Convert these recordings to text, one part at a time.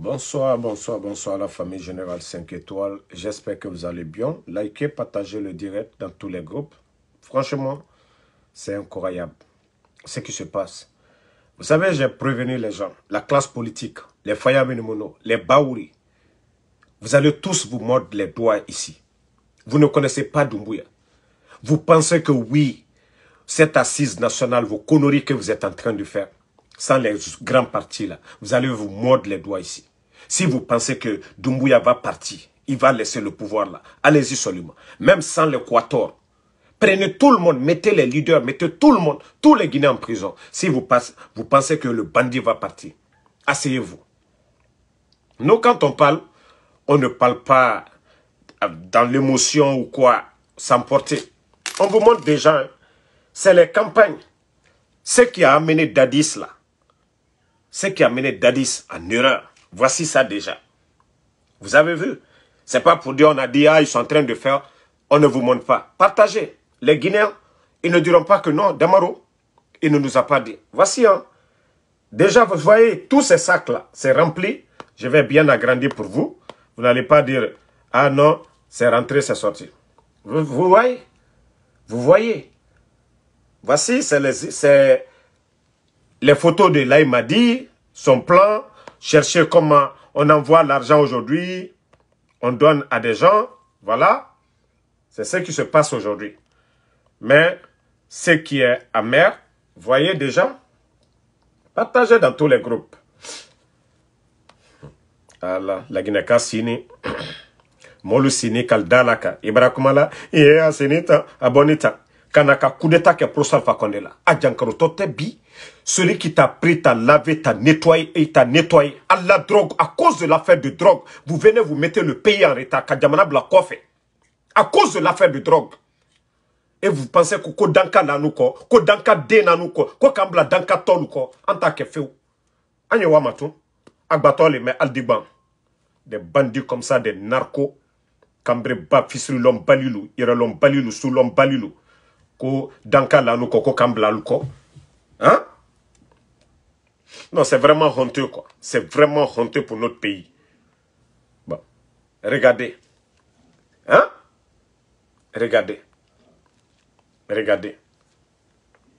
Bonsoir, bonsoir, bonsoir la famille Générale 5 étoiles. J'espère que vous allez bien. Likez, partagez le direct dans tous les groupes. Franchement, c'est incroyable ce qui se passe. Vous savez, j'ai prévenu les gens, la classe politique, les Fayaminimono, les Baouri. Vous allez tous vous mordre les doigts ici. Vous ne connaissez pas Doumbouya. Vous pensez que oui, cette assise nationale, vos conneries que vous êtes en train de faire, sans les grands partis là, vous allez vous mordre les doigts ici. Si vous pensez que Dumbuya va partir, il va laisser le pouvoir là. Allez-y seulement. Même sans l'équateur. Prenez tout le monde, mettez les leaders, mettez tout le monde, tous les Guinéens en prison. Si vous pensez, vous pensez que le bandit va partir, asseyez-vous. Nous, quand on parle, on ne parle pas euh, dans l'émotion ou quoi, s'emporter. On vous montre déjà, hein. c'est les campagnes. Ce qui a amené Dadis là, ce qui a amené Dadis en erreur, Voici ça déjà. Vous avez vu C'est pas pour dire on a dit, ah, ils sont en train de faire, on ne vous montre pas. Partagez. Les Guinéens, ils ne diront pas que non, Damaro, il ne nous a pas dit. Voici, hein. Déjà, vous voyez, tous ces sacs-là, c'est rempli. Je vais bien agrandir pour vous. Vous n'allez pas dire, ah non, c'est rentré, c'est sorti. Vous, voyez Vous voyez Voici, c'est les, les, photos de Laïmadi, son plan, chercher comment on envoie l'argent aujourd'hui, on donne à des gens, voilà. C'est ce qui se passe aujourd'hui. Mais ce qui est amer, voyez déjà, partagez dans tous les groupes. Voilà, la guinée sini molu sini kal dalaka ibra abonita Kanaka, kudeta ke prosalfa kondela ajankaru tote bi celui qui t'a pris, t'a lavé, t'a nettoyé et t'a nettoyé. À la drogue, à cause de l'affaire de drogue, vous venez vous mettez le pays en retard. Kadjamana fait. À cause de l'affaire de drogue. Et vous pensez que Kodanka Nanuko, Kodanka De Kambla Kokambla Danka Tonuko, en tant que feu. Anye Wamatou, Agbatole, mais Aldiban. Des bandits comme ça, des narcos. Kambre balulu, Fisri Lom Balilou, Irelom Balilou, Soulom Balilou. Ko Danka Lanuko, Kokambla Luko. Hein? Non, c'est vraiment honteux, quoi. C'est vraiment honteux pour notre pays. Bon, regardez. Hein Regardez. Regardez.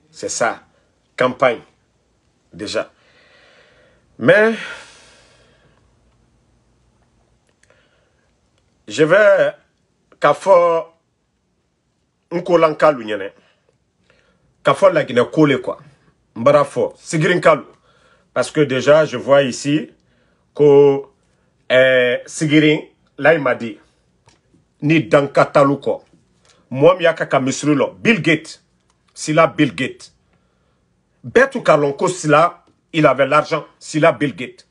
C'est ça, campagne, déjà. Mais, je vais ka fɔ n kolan kalu ɲɛnɛ ka fɔ laginɛ kole kuwa n bara parce que déjà, je vois ici que euh, Sigirin, là, il m'a dit, ni dans Kataluko, moi, il y a Bill Gates, c'est a Bill Gates. Betu Kalonko, s'il a, il avait l'argent, s'il a Bill Gates.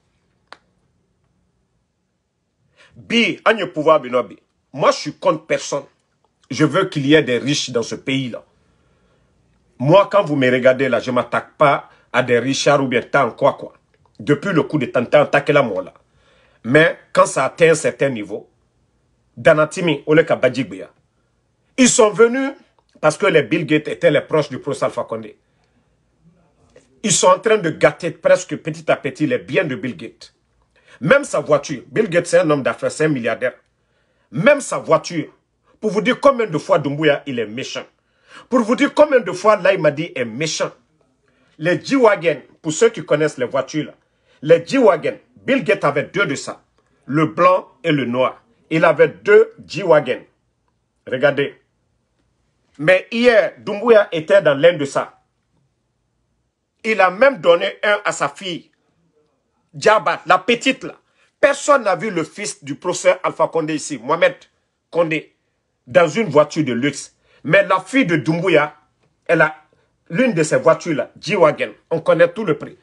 Bi, Agne Pouvoir Binobi, moi, je suis contre personne. Je veux qu'il y ait des riches dans ce pays-là. Moi, quand vous me regardez là, je ne m'attaque pas à des Richard ou bien tant quoi quoi. Depuis le coup de Tantan Takela là. Mais quand ça atteint un certain niveau, Danatimi, Oleka ils sont venus parce que les Bill Gates étaient les proches du professeur Alpha Condé. Ils sont en train de gâter presque petit à petit les biens de Bill Gates. Même sa voiture, Bill Gates c'est un homme d'affaires, c'est un milliardaire. Même sa voiture, pour vous dire combien de fois Dumbuya il est méchant. Pour vous dire combien de fois Laïmadi est méchant les G-Wagen, pour ceux qui connaissent les voitures, les G-Wagen, Bill Gates avait deux de ça, le blanc et le noir. Il avait deux G-Wagen. Regardez. Mais hier, Dumbuya était dans l'un de ça. Il a même donné un à sa fille, Djabat, la petite là. Personne n'a vu le fils du professeur Alpha Condé ici, Mohamed Condé, dans une voiture de luxe. Mais la fille de Dumbuya, elle a l'une de ces voitures-là, g wagen on connaît tout le prix.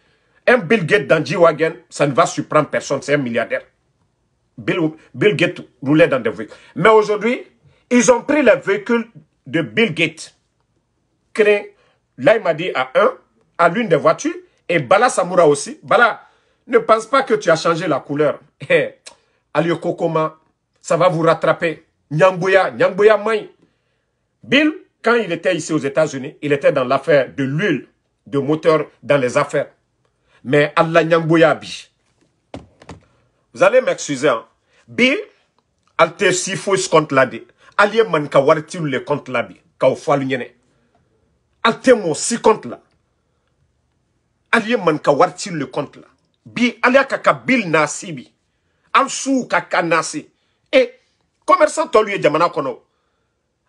Un Bill Gates dans g wagen ça ne va surprendre personne, c'est un milliardaire. Bill, Bill Gates roulait dans des véhicules. Mais aujourd'hui, ils ont pris les véhicules de Bill Gates, créé, là il m'a dit à un, à l'une des voitures, et Bala Samura aussi. Bala, ne pense pas que tu as changé la couleur. Hey, Kokoma, ça va vous rattraper. Nyambuya, Nyambuya Mai. Bill, quand il était ici aux États-Unis, il était dans l'affaire de l'huile de moteur dans les affaires. Mais Allah Nyangboyabi. Vous allez m'excuser. Hein? Bi, alte sifouis compte la de. Allié man le compte la bi. Ka Alte mo si compte la. Allié man wartil le compte la. Bi, alia kaka bil nasibi. Al sou kaka nasi. Et, commerçant tolu de Manako. kono.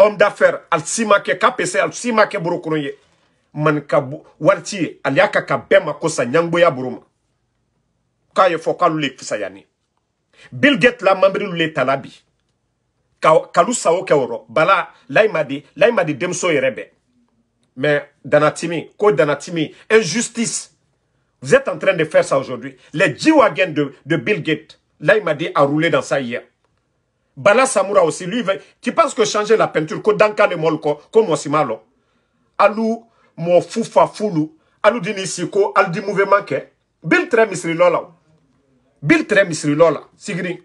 homme d'affaires al simake kpc al simake boro man ka wariti ye ali y'a sa nyangbo fisayani bill gate la manbirilu le talabi. ka kalu sawo kɛ wɔrɔ bala Laimadi layimadi demso mais danatimi ko danatimi injustice vous êtes en train de faire ça aujourd'hui les jiwagen de, de bill gate là il m'a dit rouler dans ça hier Bala Samura aussi, lui, tu penses que changer la peinture, que dans le molko, comme Simalo. Alou, mon foufa alou dini siko, alou di mouvement ke. Bil tre misri lola. Bil tre misri lola, sigri.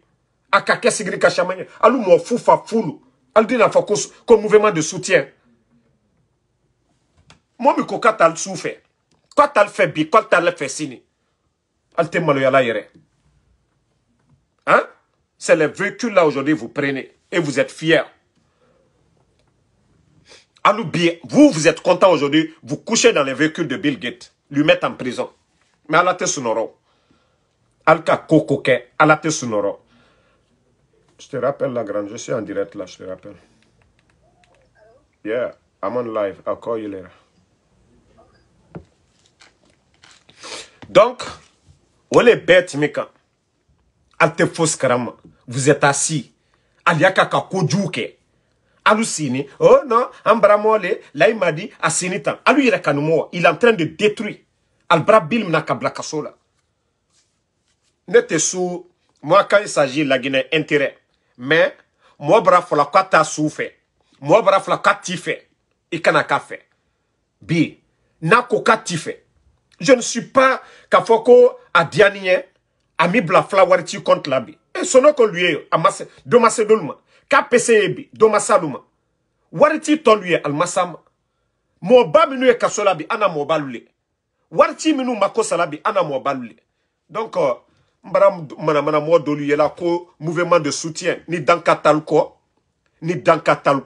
Akake sigri kachamanye. Alou mon foufa foulou. Alou dina fokus, comme mouvement de soutien. Moi, miko koka soufe. souffert. Quand t'as fait bi, quand t'as fait sini. te malo yala yere. Hein? C'est le véhicules-là aujourd'hui vous prenez et vous êtes fiers. vous, vous êtes content aujourd'hui, vous couchez dans les véhicules de Bill Gates, lui mettre en prison. Mais à la tête sonoro. Alka kokoke, à la tête Je te rappelle la grande, je suis en direct là, je te rappelle. Yeah, I'm on live, I'll call you later. Donc, on est bête, Mika Alte fos vous êtes assis Aliaka y'a ka oh non Ambra mole. le layi ma alu il est en train de détruire Albra bil mina ka bila kaso la moi quand il s'agit Guinée, intérêt mais moi bara t'a Moi fɛ la bi n'a ko k'a je ne suis pas kafoko Ami bla fla fila wari compte la bi e sɔnɔ ko a ma se dɔ ma se dolu ton k'a pese ye bi dɔ ma s'alu ma ana bi mako salabi donc euh, mbaram mana la ko mouvement de soutien ni danka katalko. ni danka talu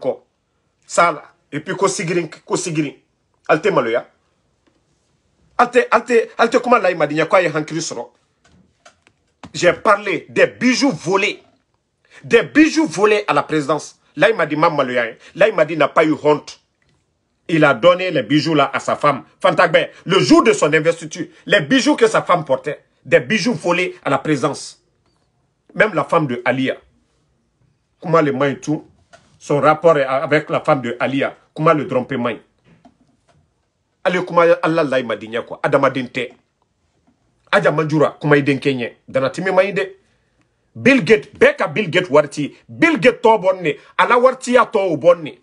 Ça sala et puis ko sigirin ko sigrin Alte alte maloya Alte, alte, ali tɛ ali kuma j'ai parlé des bijoux volés. Des bijoux volés à la présidence. Là, il m'a dit, Maman hein. là, il m'a dit, n'a pas eu honte. Il a donné les bijoux là à sa femme, Fantagbe, le jour de son investiture. Les bijoux que sa femme portait, des bijoux volés à la présence. Même la femme de Alia, comment le main tout, son rapport avec la femme de Alia, comment le tromper main. Allez, comment Allah là, il m'a dit, quoi, Adamadinte aja manjura kuma Kenye. Dana Timi Maide. bill gate beka bill gate warti bill gate ala warti ya tɔ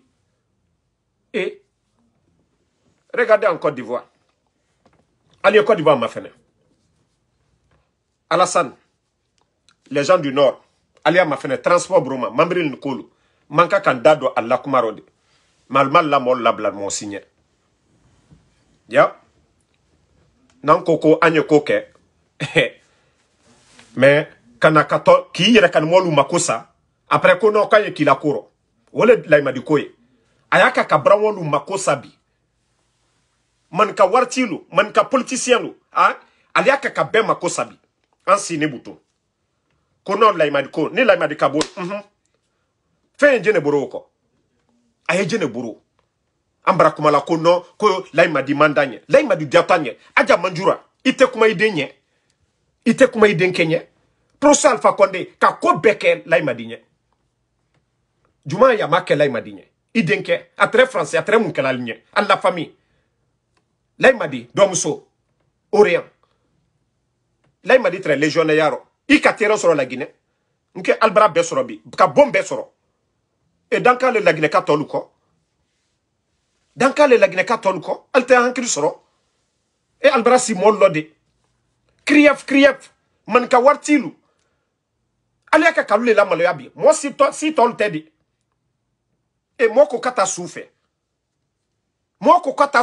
Eh, e regardez en Côte d'Ivoire allez Côte d'Ivoire ma fɛnɛ Alassane les gens du Nord allez ma fɛnɛ transport broma mambril ni Manka kandado à la Mal Mal la mol la de mon lamɔ ya n'an koko mais kana kato k'i yɛrɛ kanimɔlu makosa. Apre kono après ko nɔ k'a qui k'i la ko rɔ o le makosa bi ye a ka ka baranwɔlu ma bi manika a aya ka bi ne buto ko nɔ layimadi ko ne layimadi ka bo unhun fɛn ye jɛnɛ boro o a ko aja manjura ite ite kuma i denkɛ ɲɛ prosa alfa kako ka ko bɛɛ juma ya kɛ layimadi ɲɛ Atre denkɛ a tɛrɛ faransɛ a la la fami layimadi dɔmuso orient layimadi tɛrɛ légionnaire rɔ i ka tɛrɛ sɔrɔ laginɛ nke albara bɛɛ besoro bi ka bom besoro. e danka le laginɛ ka danka le laginɛ ka tɔlu kɔ ali e si kriyef kriyef man ka ala le la maloya Moi, si ton si et moi, e moko kata soufe kata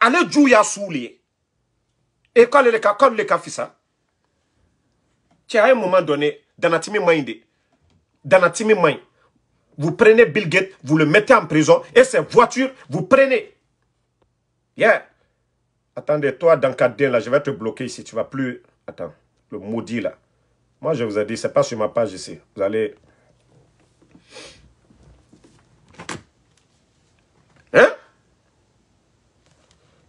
ale le e le ka le fisa a moment donné danatimi danatimi man vous prenez Bill Gates vous le mettez en prison et ses voitures vous prenez yeah Attendez, toi, dans là, je vais te bloquer ici. Tu vas plus... Attends, le maudit, là. Moi, je vous ai dit, ce n'est pas sur ma page ici. Vous allez... Hein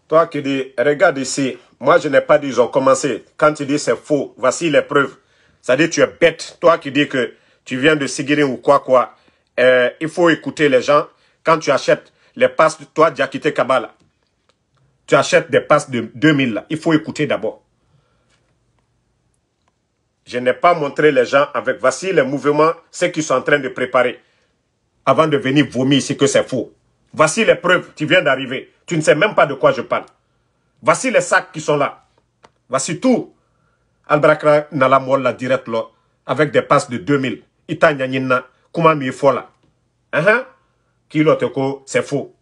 Toi qui dis, regarde ici. Moi, je n'ai pas dit, ils ont commencé. Quand tu dis, c'est faux. Voici les preuves. Ça dit, tu es bête. Toi qui dis que tu viens de Sigiri ou quoi, quoi. Euh, il faut écouter les gens. Quand tu achètes les passes, toi, Diakité Kabbalah tu achètes des passes de 2000 là. Il faut écouter d'abord. Je n'ai pas montré les gens avec voici les mouvements, ceux qui sont en train de préparer avant de venir vomir C'est que c'est faux. Voici les preuves, tu viens d'arriver. Tu ne sais même pas de quoi je parle. Voici les sacs qui sont là. Voici tout. Albrakra n'a la direct là, avec des passes de 2000. Ita nyanina, kuma mi fola. Hein? Qui hein? c'est faux.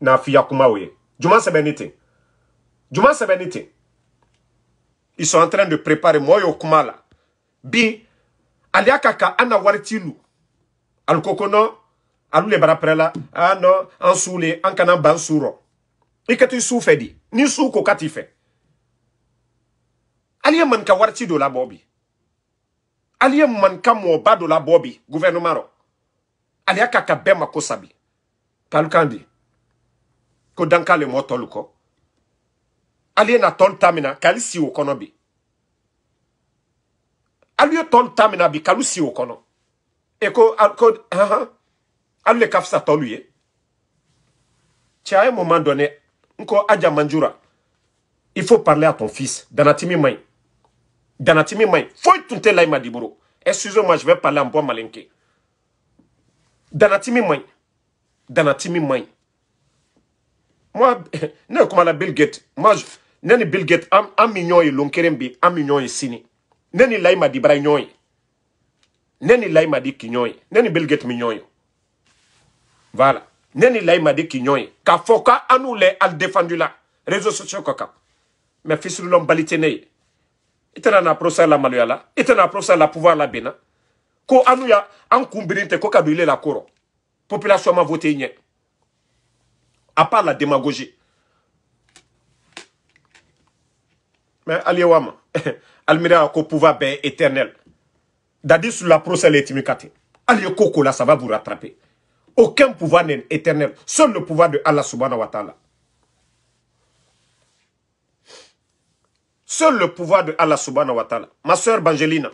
Na fiya kuma Juma Sebenite. Juma Sebenite. Ils sont en train de préparer Moyo Kumala. Bi, aliakaka ana Al kokono, alou le baraprela, ano, ah, ansule, ankana bansuro. Ikati soufe di, ni sou kokatife. Aliye manka wariti do la bobi. Aliye manka mwoba do la bobi, gouvernement ro. Aliakaka bema kosabi. kandi ko dankale mo tolu ko ali na ton tamina kalisi si o kono bi ali tol tamina bi kalusi o kono e ko le kafsa tolu ye un moment donné nko Adja manjura il faut parler à ton fils danatimi may danatimi may te tunte lay madiburo excusez-moi je vais parler en bon malinké danatimi may danatimi mai moi, ne comment la Bill Gates. Moi, n'est ni Bill Gates am am million bi am million sini. Ne ni laima di bray nyoy. Ne ni laima di ki n'est ni Bill Gates Voilà. n'est ni laima di ki nyoy. Ka foka le al défendu la. Réseaux sociaux kaka. Mais fils de l'homme balité neye. Itena na prosa la maluya la. Itena prosa la pouvoir la bena. Ko anouya ya an te la koro. Population ma voté à part la démagogie. Mais Wama. Almira ko pouvoir be éternel. Dadi sur la procès les timikati. Koko là, ça va vous rattraper. Aucun pouvoir n'est éternel. Seul le pouvoir de Allah subhanahu wa ta'ala. Seul le pouvoir de Allah subhanahu wa ta'ala. Ma soeur Bangelina,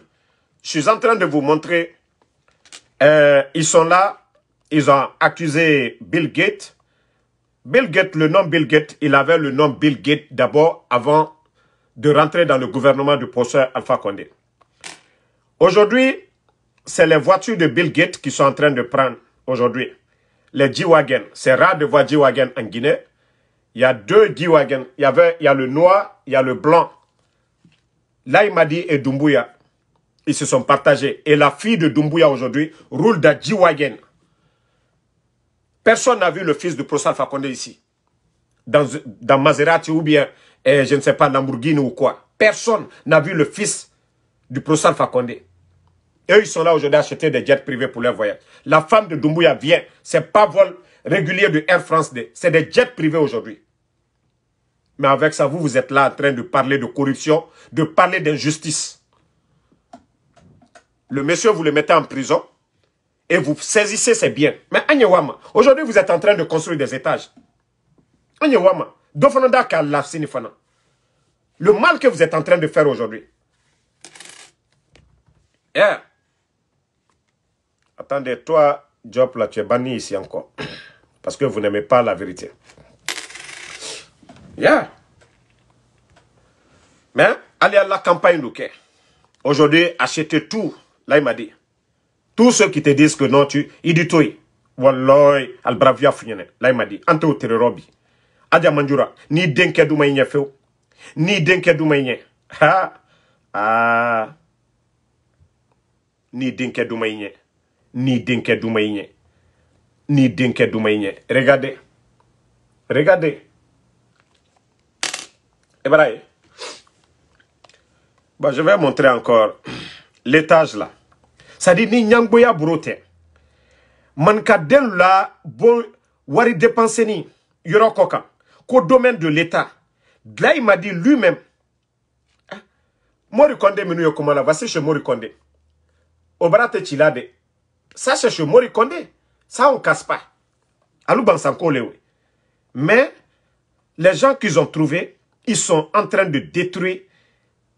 je suis en train de vous montrer. Euh, ils sont là. Ils ont accusé Bill Gates Bill Gates, le nom Bill Gates, il avait le nom Bill Gates d'abord avant de rentrer dans le gouvernement du professeur Alpha Condé. Aujourd'hui, c'est les voitures de Bill Gates qui sont en train de prendre aujourd'hui. Les g wagen C'est rare de voir g wagen en Guinée. Il y a deux g wagen Il, y il y a le noir, il y a le blanc. Là, et Dumbuya, ils se sont partagés. Et la fille de Dumbuya aujourd'hui roule dans g wagen Personne n'a vu le fils de Prosal Fakonde ici. Dans, dans Maserati ou bien, eh, je ne sais pas, Lamborghini ou quoi. Personne n'a vu le fils du Prosal Fakonde. Eux, ils sont là aujourd'hui à acheter des jets privés pour leur voyage. La femme de Doumbouya vient. C'est pas vol régulier de Air France D. C'est des jets privés aujourd'hui. Mais avec ça, vous, vous êtes là en train de parler de corruption, de parler d'injustice. Le monsieur, vous le mettez en prison et vous saisissez ces biens. Mais aujourd'hui vous êtes en train de construire des étages. Le mal que vous êtes en train de faire aujourd'hui. Yeah. Attendez, toi, Job, là, tu es banni ici encore. Parce que vous n'aimez pas la vérité. Yeah. Mais allez à la campagne Aujourd'hui, achetez tout. Là, il m'a dit. Tous ceux qui te disent que non, tu idu Wallahi, albravia al Là, il m'a dit, ante ou tererobi. Adja Manjura, ni denke douma inye feu. Ni denke douma inye. Ha! Ah! Ni denke douma Ni denke douma Ni denke douma Regardez. Regardez. Et eh, voilà. Bon, je vais montrer encore l'étage là dit ni ɲangoya man ka manikadenw la bon wari dépenser ni Yurokoka. kan au domaine de l'état il ma dit lui-même hein, mori konde minu ye kuma la chez mori konde o chilade ça c'est chez mori konde ça on casse pas alu ban sanko mais les gens qu'ils ont trouvés ils sont en train de détruire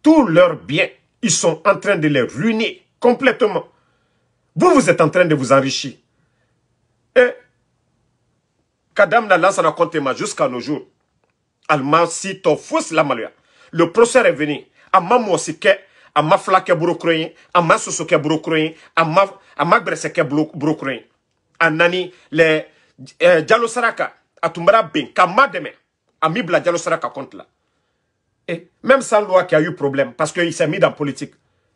tous leurs biens ils sont en train de les ruiner complètement vous, vous êtes en train de vous enrichir. Et Kadam raconte Kontema jusqu'à nos jours, Alma si tofus la malia. Le procès est venu. Amma à amma flake qui amma sosoke à ma amma greseke à Nani, le Jalo Saraka, Atumbara Ben, Kama demain, Amibla Jalo Saraka compte là. Et même sans loi qui a eu problème, parce qu'il s'est mis dans politique.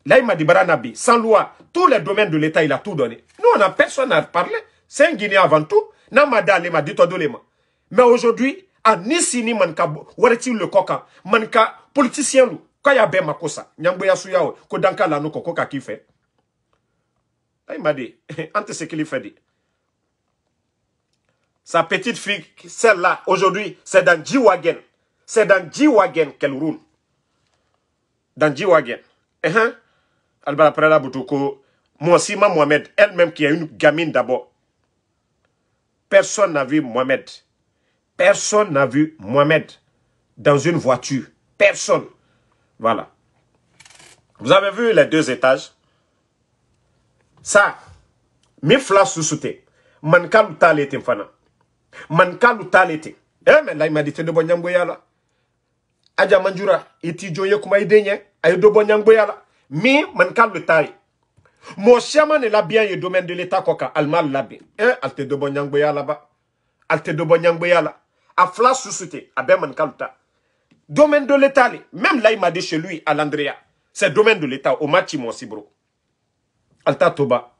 Là, il m'a dit Baranabi, sans loi, tous les domaines de l'État, il a tout donné. Nous, on n'a personne à parler. C'est un Guinéen avant tout. Namada, il m'a dit Mais aujourd'hui, à ni Manka, Wareti, le coca, Manka, politicien, lou. Kaya Ben Makosa, Nyamboya Suyao, Kodanka, Lano, Kokoka, qui fait. Là, m'a dit, entre ce qu'il fait, dit. Sa petite fille, celle-là, aujourd'hui, c'est dans g C'est dans G-Wagen qu'elle roule. Dans G-Wagen. Eh hein? Albala Prala c'est Monsima Mohamed, elle-même qui est une gamine d'abord. Personne n'a vu Mohamed. Personne n'a vu Mohamed dans une voiture. Personne. Voilà. Vous avez vu les deux étages Ça, mes flas sous-souté. Mankalu talete mfana. Mankalu talete. Eh, mais là, il m'a dit, de bon yala. Adja Manjura, et Tidjo Yokumaïdenye, aïe de bon yala. Mi man le taille mon chaman est là bien labɛn domaine de l'état kɔ almal la bien eh, hein Alte de dɔ bɔ là la ba ali tɛ dɔ là-bas. a fila susu a ben, domaine de l'état même là il m'a dit chez lui à l'Andrea c'est domaine de l'état Au match, moi aussi, bro Alta Toba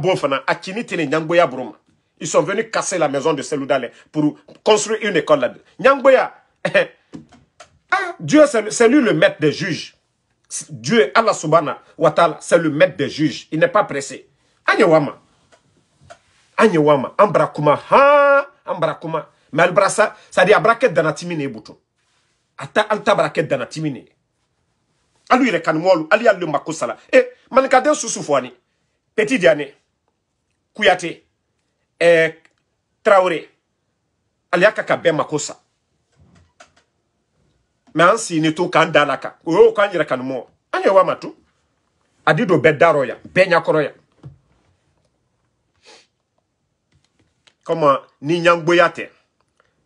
bofana hein. hein. ils sont venus casser la maison de Dale pour construire une école là Nyangoya ah, Dieu, c'est lui le maître des juges. Dieu, Allah subhanahu wa ta'ala, c'est le maître des juges. Il n'est pas pressé. Anyewama. wama. Ambrakouma. Ha. kuma. Mais albrasa, ça dit abraket danatimine bouton. Ata alta braket danatimine. Alu ile kanwolu, ali alu makosala. Eh, manikade susufwani. Petit diane. Kouyate, Eh, traoré. Aliaka ben makosa. Mais si to k'an dans la kan o y'o k'an yɛrɛ kanu wa a di don bɛɛ dayɔrɔ yan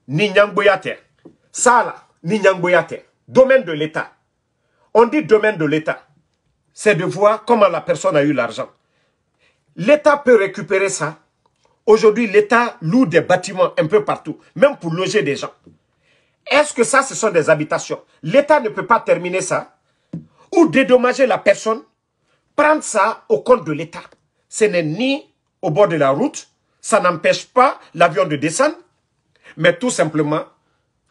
ni ɲangboya ni sala ni ɲangboya domaine de l'état on dit domaine de l'état c'est de voir comment la personne a eu l'argent l'état peut récupérer ça aujourd'hui l'état loue des bâtiments un peu partout même pour loger des gens est-ce que ça, ce sont des habitations L'État ne peut pas terminer ça ou dédommager la personne, prendre ça au compte de l'État. Ce n'est ni au bord de la route, ça n'empêche pas l'avion de descendre, mais tout simplement,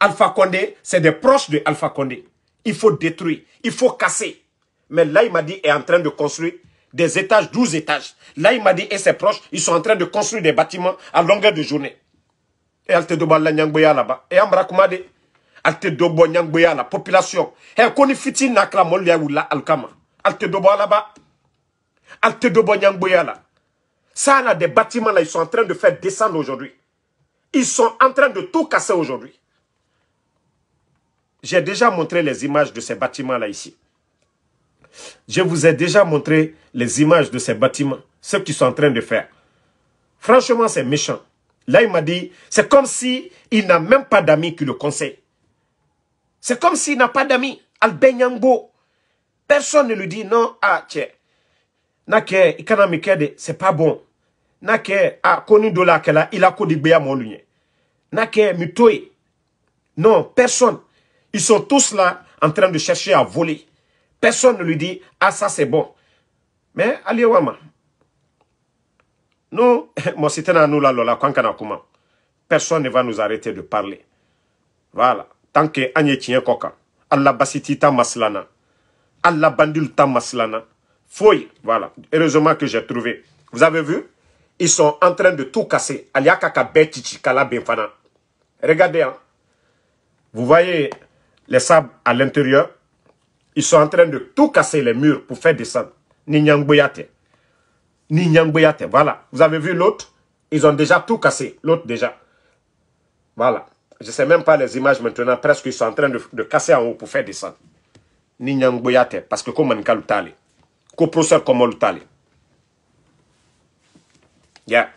Alpha Condé, c'est des proches de Alpha Condé. Il faut détruire, il faut casser. Mais là, il m'a dit, est en train de construire des étages, 12 étages. Là, il m'a dit, et ses proches, ils sont en train de construire des bâtiments à longueur de journée. Et là-bas. Et alte dobo nyangboya la population he koni fiti nakla alkama alte dobo alaba alte dobo la ça là des bâtiments là ils sont en train de faire descendre aujourd'hui ils sont en train de tout casser aujourd'hui j'ai déjà montré les images de ces bâtiments là ici je vous ai déjà montré les images de ces bâtiments ce qu'ils sont en train de faire franchement c'est méchant Là, il m'a dit, c'est comme si il n'a même pas d'amis qui le conseillent. C'est comme s'il n'a pas d'amis. Albenyambo. Personne ne lui dit non, ah, tiens. Nake, ikanamikede, c'est pas bon. Nake, ah, koni la kela, il a kodigbea mon N'a Nake, mitoi Non, personne. Ils sont tous là en train de chercher à voler. Personne ne lui dit, ah, ça c'est bon. Mais, allez, wama. Nous, moi, c'était nous là, là, quand a Personne ne va nous arrêter de parler. Voilà. Tant que Agnès Koka. tiɲɛ basiti ta maslana. Alla tamaslana. ta maslana. voilà heureusement que j'ai trouvé vous avez vu ils sont en train de tout casser Aliaka ka kala benfana regardez hein. vous voyez les sables à l'intérieur ils sont en train de tout casser les murs pour faire descendre ni nyangboyate ni voilà vous avez vu l'autre ils ont déjà tout cassé l'autre déjà voilà je ne sais même pas les images maintenant, presque ils sont en train de, casser en haut pour faire des descendre. Ni Nyangboyate, parce que comme Manka Lutale, comment comme Lutale. Yeah.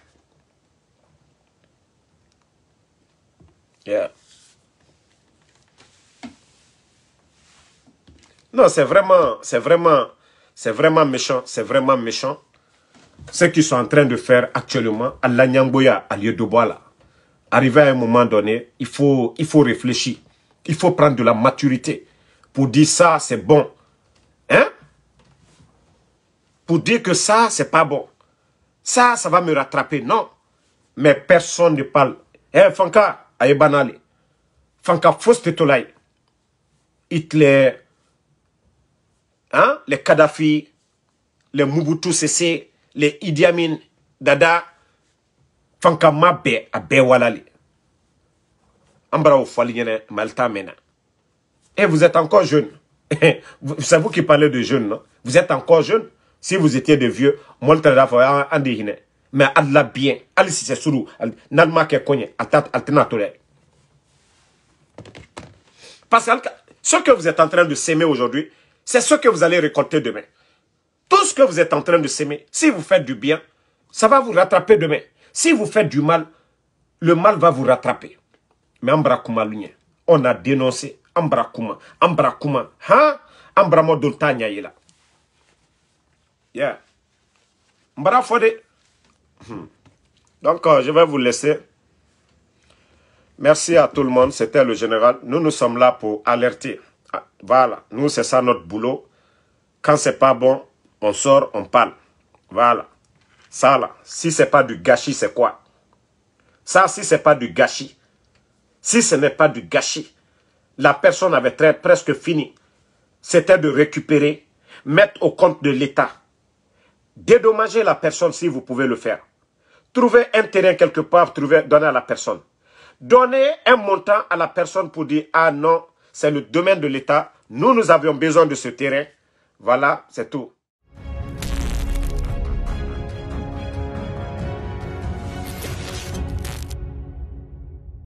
Yeah. Non, c'est vraiment, c'est vraiment, c'est vraiment méchant, c'est vraiment méchant. Ce qu'ils sont en train de faire actuellement à la Nyangboya, à Lieu de arrivé à un moment donné, il faut, il faut réfléchir. Il faut prendre de la maturité pour dire ça, c'est bon. Hein? Pour dire que ça, c'est pas bon. Ça, ça va me rattraper. Non. Mais personne ne parle. Eh, Fanka, aïe banale. Fanka, Hitler, hein, les Kadhafi, les Mobutu CC, les Idi Amin, Dada, et eh, vous êtes encore jeune c'est vous qui parlez de jeune non vous êtes encore jeune si vous étiez de vieux vous le mais Allah bien. parce que ce que vous êtes en train de s'aimer aujourd'hui c'est ce que vous allez récolter demain tout ce que vous êtes en train de s'aimer si vous faites du bien ça va vous rattraper demain si vous faites du mal, le mal va vous rattraper. Mais Ambra on a dénoncé Ambra Kuma, hein? Ambramo Doltanya là. Yeah. Ambra hmm. Donc, euh, je vais vous laisser. Merci à tout le monde. C'était le général. Nous, nous sommes là pour alerter. Ah, voilà. Nous, c'est ça notre boulot. Quand c'est pas bon, on sort, on parle. Voilà. Ça là, si c'est pas du gâchis, c'est quoi Ça, si c'est pas du gâchis, si ce n'est pas du gâchis, la personne avait presque fini. C'était de récupérer, mettre au compte de l'État. Dédommager la personne si vous pouvez le faire. Trouver un terrain quelque part, trouver, donner à la personne. Donner un montant à la personne pour dire, ah non, c'est le domaine de l'État, nous, nous avions besoin de ce terrain. Voilà, c'est tout.